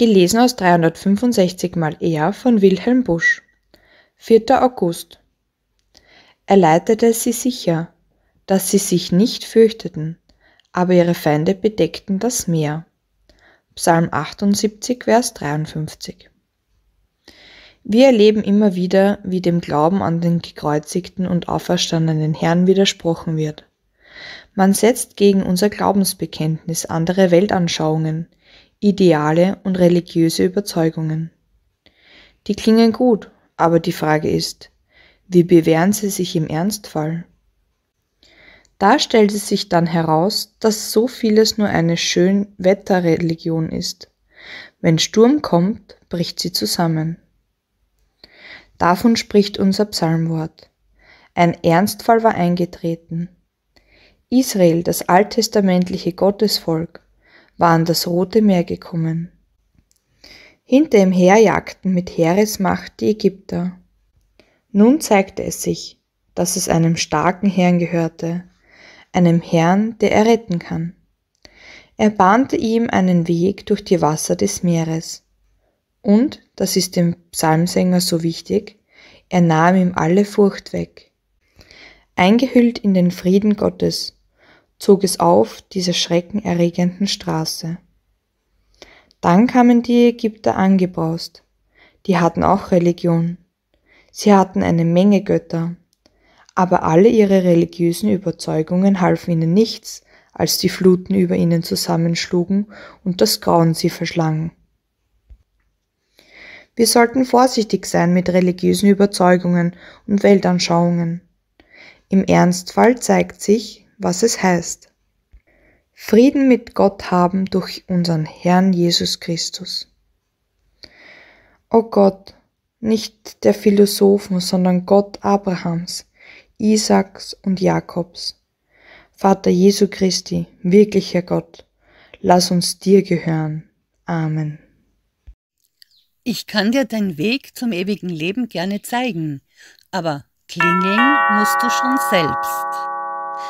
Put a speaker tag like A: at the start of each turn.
A: gelesen aus 365 mal er von Wilhelm Busch. 4. August. Er leitete sie sicher, dass sie sich nicht fürchteten, aber ihre Feinde bedeckten das Meer. Psalm 78, Vers 53. Wir erleben immer wieder, wie dem Glauben an den gekreuzigten und auferstandenen Herrn widersprochen wird. Man setzt gegen unser Glaubensbekenntnis andere Weltanschauungen, Ideale und religiöse Überzeugungen. Die klingen gut, aber die Frage ist, wie bewähren sie sich im Ernstfall? Da stellt es sich dann heraus, dass so vieles nur eine Schönwetterreligion ist. Wenn Sturm kommt, bricht sie zusammen. Davon spricht unser Psalmwort. Ein Ernstfall war eingetreten. Israel, das alttestamentliche Gottesvolk, war an das Rote Meer gekommen. Hinter ihm her jagten mit Heeresmacht die Ägypter. Nun zeigte es sich, dass es einem starken Herrn gehörte, einem Herrn, der er retten kann. Er bahnte ihm einen Weg durch die Wasser des Meeres. Und, das ist dem Psalmsänger so wichtig, er nahm ihm alle Furcht weg. Eingehüllt in den Frieden Gottes, zog es auf dieser schreckenerregenden Straße. Dann kamen die Ägypter angebraust. Die hatten auch Religion. Sie hatten eine Menge Götter. Aber alle ihre religiösen Überzeugungen halfen ihnen nichts, als die Fluten über ihnen zusammenschlugen und das Grauen sie verschlangen. Wir sollten vorsichtig sein mit religiösen Überzeugungen und Weltanschauungen. Im Ernstfall zeigt sich, was es heißt. Frieden mit Gott haben durch unseren Herrn Jesus Christus. O Gott, nicht der Philosophen, sondern Gott Abrahams, Isaaks und Jakobs. Vater Jesu Christi, wirklicher Gott, lass uns dir gehören. Amen.
B: Ich kann dir deinen Weg zum ewigen Leben gerne zeigen, aber klingeln musst du schon selbst.